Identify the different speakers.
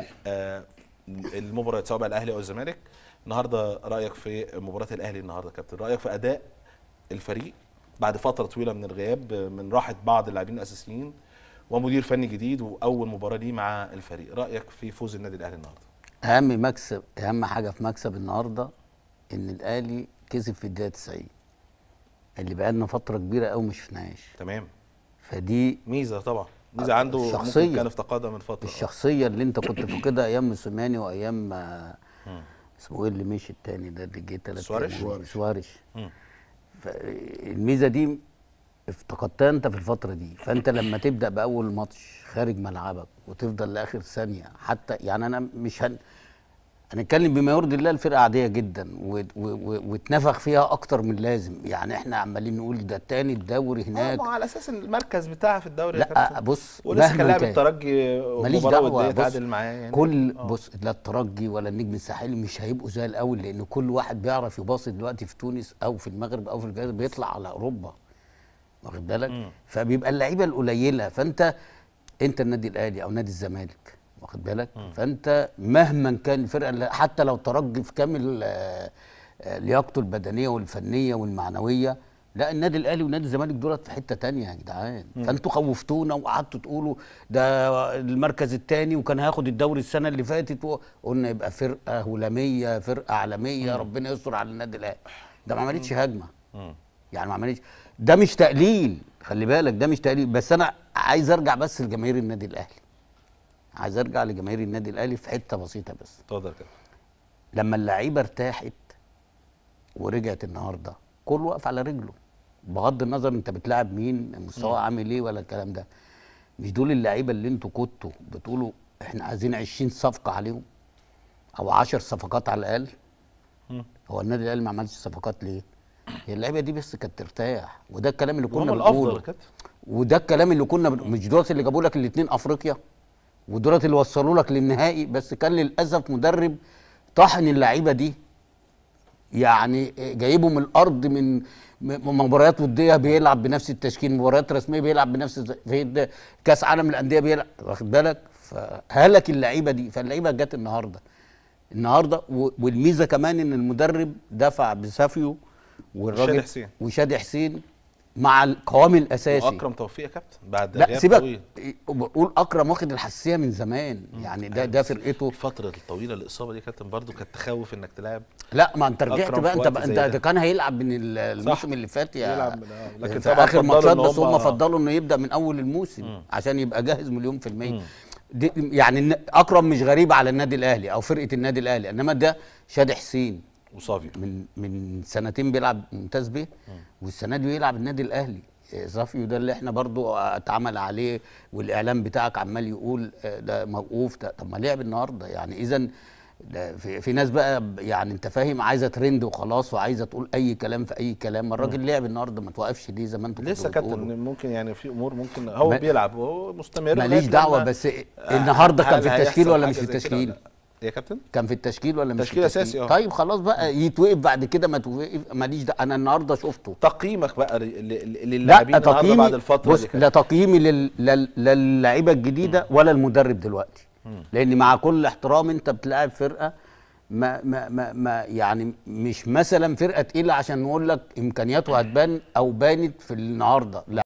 Speaker 1: آه، آه، المباراه سواء بقى الاهلي او الزمالك النهارده رايك في مباراه الاهلي النهارده كابتن رايك في اداء الفريق بعد فتره طويله من الغياب من راحه بعض اللاعبين الاساسيين ومدير فني جديد واول مباراه ليه مع الفريق رايك في فوز النادي الاهلي النهارده اهم مكسب اهم حاجه في مكسب النهارده ان الاهلي كسب في الدقيقه 90 اللي بقالنا فتره كبيره قوي مش شفناهاش تمام فدي ميزه طبعا ميزه عنده الشخصيه ممكن كان افتقدها من فتره الشخصيه اللي انت كنت فاقدها ايام موسيماني وايام آه، اسمه ايه اللي مشي التاني ده اللي جه ثلاث سوارش سوارش الميزه دي افتقدتها انت في الفتره دي فانت لما تبدا باول ماتش خارج ملعبك وتفضل لاخر ثانيه حتى يعني انا مش هن هنتكلم بما يرضي الله الفرقه عاديه جدا واتنفخ فيها اكتر من لازم يعني احنا عمالين نقول ده تاني الدوري آه، هناك اه على اساس ان المركز بتاعها في الدوري لا بص ولسه كان لاعب الترجي ماليش دعوه تعادل معاه يعني كل أوه. بص لا الترجي ولا النجم الساحلي مش هيبقوا زي الاول لان كل واحد بيعرف يباصي دلوقتي في تونس او في المغرب او في الجزائر بيطلع على اوروبا واخد بالك فبيبقى اللعيبه القليله فانت انت النادي الاهلي او نادي الزمالك واخد بالك فانت مهما كان الفرقه حتى لو ترجي في كامل آه، لياقته البدنيه والفنيه والمعنويه لا النادي الاهلي ونادي الزمالك دولت في حته تانية يا جدعان فانتوا خوفتونا وقعدتوا تقولوا ده المركز الثاني وكان هياخد الدوري السنه اللي فاتت قلنا يبقى فرقه هلاميه فرقه عالميه مم. ربنا يستر على النادي الاهلي ده ما عملتش هجمه مم. يعني ما عملتش ده مش تقليل خلي بالك ده مش تقليل بس انا عايز ارجع بس لجماهير النادي الاهلي عايز ارجع لجماهير النادي الاهلي في حته بسيطه بس اتفضل كابتن لما اللعيبه ارتاحت ورجعت النهارده كله واقف على رجله بغض النظر انت بتلاعب مين مستواه عامل ايه ولا الكلام ده مش دول اللعيبه اللي انتوا كنتوا بتقولوا احنا عايزين 20 صفقه عليهم او 10 صفقات على الاقل هو النادي الاهلي ما عملش صفقات ليه؟ هي اللعيبه دي بس كانت ترتاح وده الكلام اللي كنا بنقوله وده الكلام اللي كنا بن... مش دول اللي جابوا لك الاثنين افريقيا ودولت اللي وصلوا لك للنهائي بس كان للاسف مدرب طحن اللعيبه دي يعني جايبهم الارض من مباريات وديه بيلعب بنفس التشكيل مباريات رسميه بيلعب بنفس في كاس عالم الانديه بيلعب واخد بالك فهلك اللعيبه دي فاللعيبه جت النهارده النهارده والميزه كمان ان المدرب دفع بسافيو والراجل وشادي حسين وشادي حسين مع القوام الاساسي اكرم توفيق يا كابتن بعد لا سيبك بقول اكرم واخد الحساسيه من زمان يعني ده يعني ده فرقته الفتره الطويله الاصابه دي يا كابتن برضه كانت تخوف انك تلعب لا ما انت رجعت بقى انت بقى انت ده كان هيلعب من الموسم اللي فات يا يلعب من آه، لكن في اخر ماتشات بس هم فضلوا انه يبدا من اول الموسم م. عشان يبقى جاهز مليون في الميه يعني اكرم مش غريب على النادي الاهلي او فرقه النادي الاهلي انما ده شادي حسين وصافي من من سنتين بيلعب ممتاز بيه والسنه دي بيلعب النادي الاهلي آه، صافيو ده اللي احنا برضو اتعمل عليه والاعلام بتاعك عمال يقول آه، ده موقوف ده طب ما لعب النهارده يعني اذا في, في ناس بقى يعني انت فاهم عايزه ترند وخلاص وعايزه تقول اي كلام في اي كلام ما الراجل لعب النهارده ما توقفش ليه زي ما انتم لسه كابتن ممكن يعني في امور ممكن هو بيلعب وهو مستمر ماليش دعوه بس النهارده كان في التشكيل ولا مش في التشكيل يا كابتن كان في التشكيل ولا مش تشكيل اساسي اه طيب خلاص بقى يتوقف بعد كده ما توقف ماليش ده انا النهارده شفته تقييمك بقى للاعبين النهارده بعد الفتره بص لا تقييمي للاعيبه الجديده ولا المدرب دلوقتي لان مع كل احترام انت بتلاعب فرقه ما ما ما, ما يعني مش مثلا فرقه تقيله عشان نقول لك امكانياته هتبان او بانت في النهارده لا